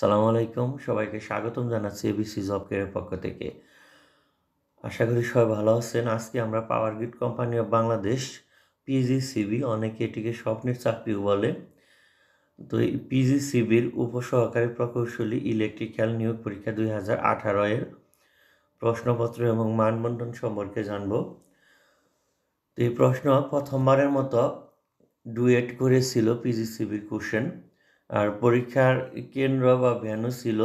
সালাম আলাইকুম সবাইকে স্বাগতম জানাচ্ছি এবিসি জব কেয়ারের পক্ষ থেকে আশা করি সবাই ভালো আছেন আজকে আমরা power grid company of Bangladesh PG CB অনেকে এটিকে স্বপ্নের চাকরিও বলে তো এই সিবির উপসহকারী প্রকৌশলী ইলেকট্রিক্যাল নিয়োগ পরীক্ষা দুই হাজার আঠারো এর প্রশ্নপত্র এবং মানবন্ধন সম্পর্কে জানব তো এই প্রশ্ন প্রথমবারের মতো ডুয়েট করেছিল পিজি সিবির কোশ্চেন আর পরীক্ষার কেন্দ্র বা ভ্যানু ছিল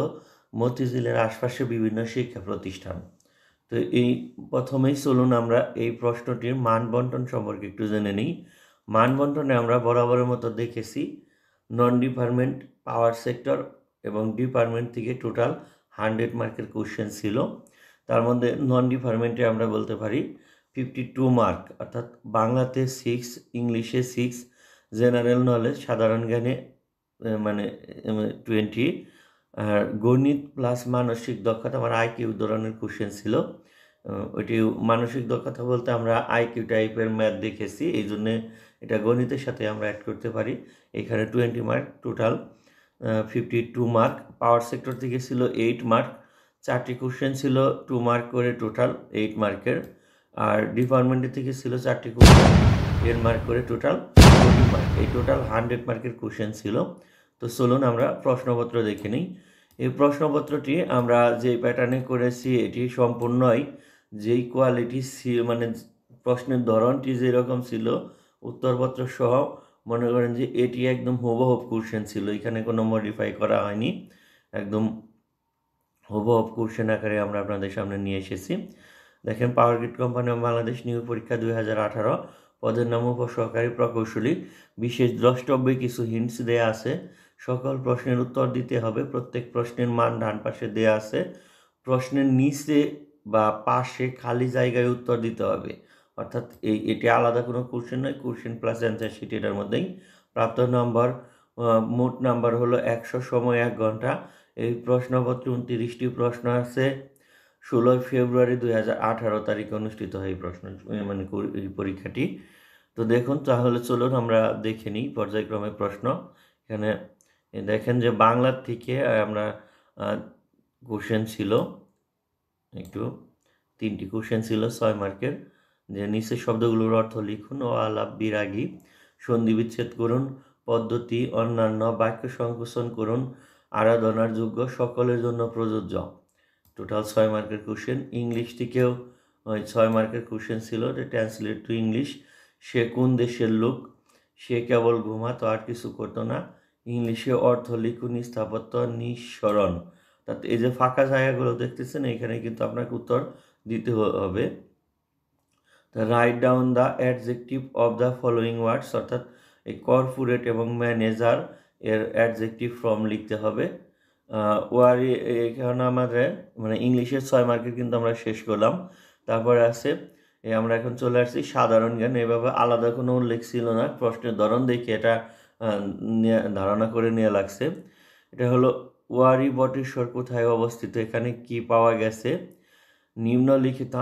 মতিঝিলের আশপাশে বিভিন্ন শিক্ষা প্রতিষ্ঠান তো এই প্রথমেই চলুন আমরা এই প্রশ্নটির মান বন্টন সম্পর্কে একটু জেনে নিই মান বন্টনে আমরা বরাবরের মতো দেখেছি নন ডিপার্টমেন্ট পাওয়ার সেক্টর এবং ডিপার্টমেন্ট থেকে টোটাল হান্ড্রেড মার্কের কোশ্চেন ছিল তার মধ্যে নন ডিপার্টমেন্টে আমরা বলতে পারি ফিফটি টু মার্ক অর্থাৎ বাংলাতে সিক্স ইংলিশে সিক্স জেনারেল নলেজ সাধারণ জ্ঞানে মানে টোয়েন্টি মানে আর গণিত প্লাস মানসিক দক্ষতা আমার আইকিউ ধরনের কোশ্চেন ছিল ওইটি মানসিক দক্ষতা বলতে আমরা আইকিউ টাইপের ম্যাথ দেখেছি এই জন্যে এটা গণিতের সাথে আমরা অ্যাড করতে পারি এখানে twenty mark total fifty two mark power sector থেকে ছিল এইট মার্ক চারটি কোশ্চেন ছিল টু মার্ক করে টোটাল এইট মার্কের আর ডিপার্টমেন্টের থেকে ছিল চারটি কোশ্চেন টেন মার্ক করে টোটাল ফোর্টি মার্ক এই টোটাল হান্ড্রেড মার্কের কোশ্চেন ছিল তো চলুন আমরা প্রশ্নপত্র দেখে নিই এই প্রশ্নপত্রটি আমরা যে প্যাটার্নে করেছি এটি সম্পূর্ণই যেই কোয়ালিটি মানে প্রশ্নের ধরনটি যেরকম ছিল উত্তরপত্র সহ মনে করেন যে এটি একদম হুবহব কোশ্চেন ছিল এখানে কোনো মডিফাই করা হয়নি একদম হুবহব কোশ্চেন আকারে আমরা আপনাদের সামনে নিয়ে এসেছি দেখেন power grid company of Bangladesh নিয়োগ পরীক্ষা দুই হাজার আঠারো পদের নাম সহকারী প্রকৌশলী বিশেষ দ্রষ্টব্যে কিছু হিন্টস দেয়া আছে সকল প্রশ্নের উত্তর দিতে হবে প্রত্যেক প্রশ্নের মান ডান পাশে দেয়া আছে প্রশ্নের নিচে বা পাশে খালি জায়গায় উত্তর দিতে হবে অর্থাৎ এই এটি আলাদা কোনো কোশ্চেন নয় কোশ্চেন প্লাস অ্যান্সার শিট এটার মধ্যেই প্রাপ্ত নম্বর মোট নাম্বার হলো একশো সময় এক ঘন্টা এই প্রশ্নপত্র উনত্রিশটি প্রশ্ন আছে ষোলোই ফেব্রুয়ারি দুই হাজার আঠারো তারিখে অনুষ্ঠিত হয় এই প্রশ্ন মানে এই পরীক্ষাটি তো দেখুন তাহলে চলুন আমরা দেখে নিই পর্যায়ক্রমে প্রশ্ন এখানে দেখেন যে বাংলার থেকে আমরা কোশ্চেন ছিল একটু তিনটি কোশ্চেন ছিল ছয় মার্কের যে নিচের শব্দগুলোর অর্থ লিখুন ও আলাপ বিরাগী সন্ধি বিচ্ছেদ করুন পদ্ধতি অন্যান্য বাক্য সংকোচন করুন আরাধনার যোগ্য সকলের জন্য প্রযোজ্য টোটাল ছয় মার্কের কোশ্চেন থেকেও ওই ছয় মার্কের কোশ্চেন ছিল ট্রান্সলেট টু ইংলিশ সে কোন দেশের লোক সে কেবল ঘুমাতো আর কিছু করতো না ইংলিশে অর্থ লিখুন স্থাপত্য নিঃসরণ অর্থাৎ এই যে ফাঁকা জায়গাগুলো দেখতেছেন এখানে কিন্তু আপনাকে উত্তর দিতে হবে write down the adjective of the following words অর্থাৎ এই কর্পোরেট এবং ম্যানেজার এর অ্যাডজেক্টিভ ফর্ম লিখতে হবে ওয়ার এখানে আমাদের মানে ইংলিশের ছয় মার্কেট কিন্তু আমরা শেষ করলাম তারপরে আছে আমরা এখন চলে আসছি সাধারণ জ্ঞান এভাবে আলাদা কোনো উল্লেখ ছিল না প্রশ্নের ধরন দেখি এটা ধারণা করে নিয়ে লাগছে এটা হলো ওয়ারি বটেশ্বর কোথায় অবস্থিত এখানে কি পাওয়া গেছে নিম্নলিখিত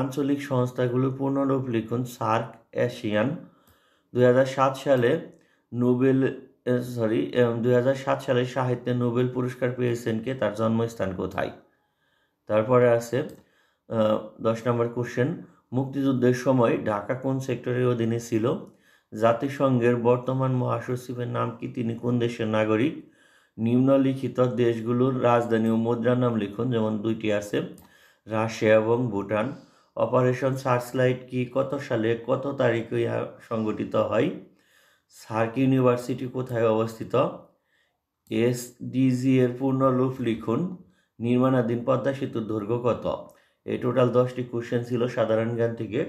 আঞ্চলিক সংস্থাগুলো পূর্ণরূপ লিখুন সার্ক এশিয়ান দু সালে নোবেল সরি দু সালে সাহিত্যে নোবেল পুরস্কার পেয়েছেন কে তার জন্মস্থান কোথায় তারপরে আছে দশ নম্বর কোশ্চেন মুক্তিযুদ্ধের সময় ঢাকা কোন সেক্টরের অধীনে ছিল জাতিসংঘের বর্তমান মহাসচিবের নাম কি তিনি কোন দেশের নাগরিক নিম্নলিখিত দেশগুলোর রাজধানী ও মুদ্রার নাম লিখুন যেমন দুইটি আছে রাশিয়া এবং ভুটান অপারেশন সার্চলাইট কি কত সালে কত তারিখে ইহা সংগঠিত হয় সার্ক ইউনিভার্সিটি কোথায় অবস্থিত এস ডিজি এর পূর্ণ রূপ লিখুন নির্মাণাধীন পদ্মা সেতুর দৈর্ঘ্য কত এই টোটাল দশটি কোশ্চেন ছিল সাধারণ জ্ঞান থেকে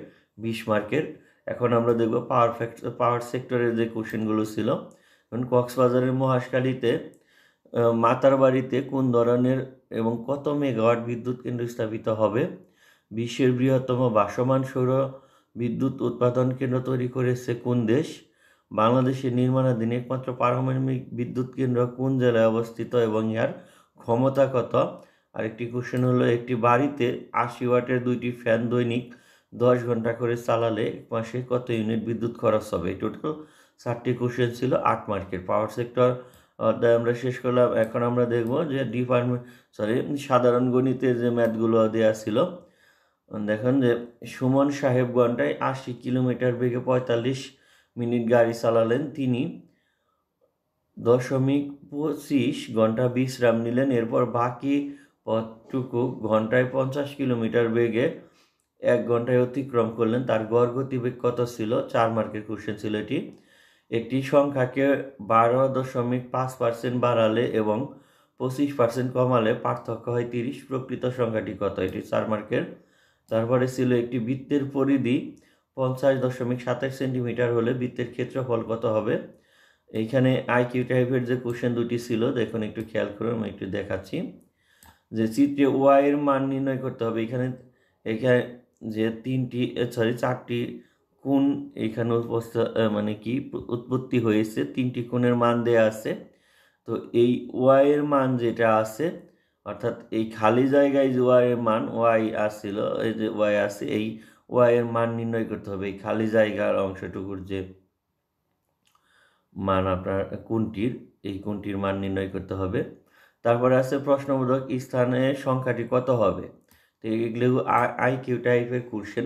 বিশ মার্কের এখন আমরা দেখব পাওয়ার ফ্যাক্টর পাওয়ার সেক্টরের যে কোশ্চেনগুলো ছিল এখন কক্সবাজারের মহাশকালীতে মাতার বাড়িতে কোন ধরনের এবং কত মেগাওয়াট বিদ্যুৎ কেন্দ্র স্থাপিত হবে বিশ্বের বৃহত্তম বাসমান সৌর বিদ্যুৎ উৎপাদন কেন্দ্র তৈরি করেছে কোন দেশ বাংলাদেশের নির্মাণাধীন একমাত্র পারমাণবিক বিদ্যুৎ কেন্দ্র কোন জেলায় অবস্থিত এবং ইয়ার ক্ষমতা কত আরেকটি কোশ্চেন হলো একটি বাড়িতে আশি ওয়াটের দুইটি ফ্যান দৈনিক দশ ঘন্টা করে চালালে এক মাসে কত ইউনিট বিদ্যুৎ খরচ হবে টোটাল চারটি কোশ্চেন ছিল আট মার্কের পাওয়ার সেক্টর অধ্যায় আমরা শেষ করলাম এখন আমরা দেখব যে ডিপার্টমেন্ট সরি সাধারণ গণিতে যে ম্যাথগুলো দেওয়া ছিল দেখেন যে সুমন সাহেব ঘন্টায় আশি কিলোমিটার বেগে পঁয়তাল্লিশ মিনিট গাড়ি চালালেন তিনি দশমিক পঁচিশ ঘন্টা বিশ্রাম নিলেন এরপর বাকি পথটুকু ঘন্টায় পঞ্চাশ কিলোমিটার বেগে এক ঘন্টায় অতিক্রম করলেন তার গড় গতিবেগ কত ছিল চার মার্কের কোশ্চেন ছিল এটি একটি সংখ্যাকে বারো দশমিক পাঁচ পার্সেন্ট বাড়ালে এবং পঁচিশ পার্সেন্ট কমালে পার্থক্য হয় তিরিশ প্রকৃত সংখ্যাটি কত এটি চার মার্কের তারপরে ছিল একটি বৃত্তের পরিধি পঞ্চাশ দশমিক সাতাশ সেন্টিমিটার হলে বৃত্তের ক্ষেত্রফল কত হবে এইখানে আইকিউ টাইপের যে কোশ্চেন দুটি ছিল দেখুন একটু খেয়াল করুন আমি একটু দেখাচ্ছি যে চিত্রে ওয়াইয়ের মান নির্ণয় করতে হবে এখানে এখানে যে তিনটি সরি চারটি কোন এখানে মানে কি উৎপত্তি হয়েছে তিনটি কোণের মান দেয়া আছে তো এই ওয়াইয়ের মান যেটা আছে অর্থাৎ এই খালি জায়গায় যে ওয়াইয়ের মান ওয়াই আসছিল এই যে ওয়াই আছে এই ওয়াইয়ের মান নির্ণয় করতে হবে এই খালি জায়গার অংশটুকুর যে মান আপনার কোনটির এই কোনটির মান নির্ণয় করতে হবে তারপরে আছে প্রশ্নবোধক স্থানে সংখ্যাটি কত হবে তো এগুলো আই কিউ টাইপের কোশ্চেন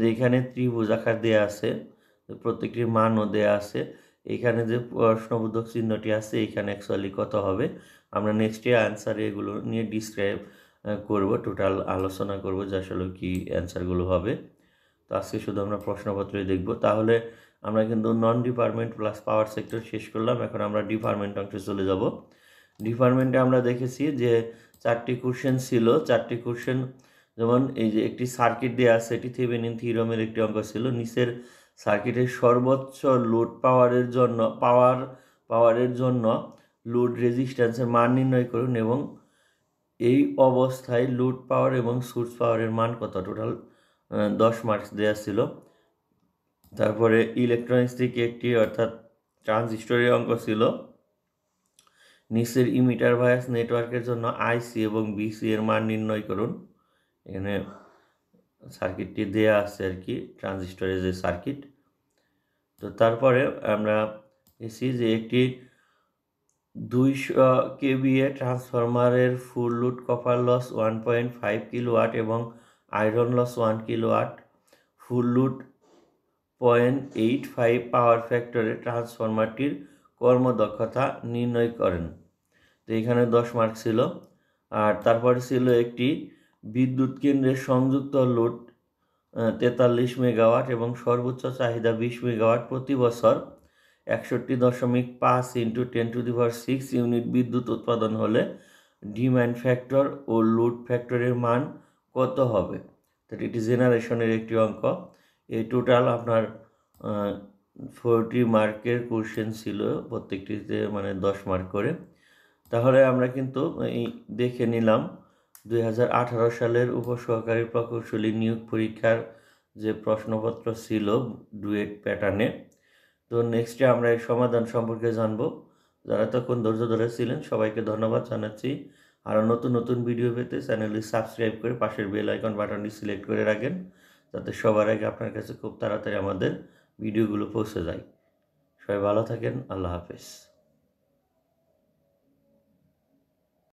যে এখানে ত্রিভুজ আকার দেওয়া আছে প্রত্যেকটির মানও দেওয়া আছে এখানে যে প্রশ্নবোধক চিহ্নটি আছে এখানে অ্যাকচুয়ালি কত হবে আমরা নেক্সট ইয়ার অ্যান্সার এগুলো নিয়ে ডিসক্রাইব করব টোটাল আলোচনা করব যে আসলে কী অ্যান্সারগুলো হবে তো আজকে শুধু আমরা প্রশ্নপত্রই দেখব তাহলে আমরা কিন্তু non department plus power sector শেষ করলাম এখন আমরা ডিপার্টমেন্ট অংশে চলে যাব ডিপার্টমেন্টে আমরা দেখেছি যে চারটি কোশ্চেন ছিল চারটি কোশ্চেন যেমন এই যে একটি সার্কিট দেওয়া আছে এটি থেভেনিন থিওরামের একটি অঙ্ক ছিল নিচের সার্কিটের সর্বোচ্চ লোড পাওয়ারের জন্য পাওয়ার পাওয়ারের জন্য লোড রেজিস্ট্যান্সের মান নির্ণয় করুন এবং এই অবস্থায় লোড পাওয়ার এবং সোর্স পাওয়ারের মান কত টোটাল দশ মার্কস দেওয়া ছিল তারপরে ইলেকট্রনিক্স থেকে একটি অর্থাৎ ট্রানজিস্টরের অঙ্ক ছিল নিচের ইমিটার ভায়াস নেটওয়ার্কের জন্য আইসি এবং বিসি এর মান নির্ণয় করুন এখানে সার্কিটটি দেয়া আছে আর কি ট্রানজিস্টরের যে সার্কিট তো তারপরে আমরা এসি যে একটি দুইশো কেবিএ ট্রান্সফরমারের full load copper loss one point five আট এবং আয়রন লস ওয়ান আট full load point eight five power ফ্যাক্টরে ট্রান্সফরমারটির কর্মদক্ষতা নির্ণয় করেন তো এখানে দশ মার্ক ছিল আর তারপরে ছিল একটি বিদ্যুৎ কেন্দ্রের সংযুক্ত লোড তেতাল্লিশ মেগাওয়াট এবং সর্বোচ্চ চাহিদা বিশ মেগাওয়াট প্রতি বছর একষট্টি দশমিক পাঁচ into ten to the power six unit বিদ্যুৎ উৎপাদন হলে ডিম্যান্ড ফ্যাক্টর ও লোড ফ্যাক্টরের মান কত হবে তো এটি জেনারেশনের একটি অঙ্ক এই টোটাল আপনার ফোরটি মার্কের কোশ্চেন ছিল প্রত্যেকটিতে মানে দশ মার্ক করে তাহলে আমরা কিন্তু এই দেখে নিলাম দুই সালের উপসহকারী প্রকৌশলী নিয়োগ পরীক্ষার যে প্রশ্নপত্র ছিল ডুয়েট প্যাটার্নে তো নেক্সটে আমরা এর সমাধান সম্পর্কে জানব যারা তখন ধৈর্য ধরেছিলেন সবাইকে ধন্যবাদ জানাচ্ছি আরও নতুন নতুন ভিডিও পেতে চ্যানেলটি সাবস্ক্রাইব করে পাশের বেল আইকন বাটনটি সিলেক্ট করে রাখেন যাতে সবার আগে আপনার কাছে খুব তাড়াতাড়ি আমাদের ভিডিওগুলো পৌঁছে যায় সবাই ভালো থাকেন আল্লাহ হাফেজ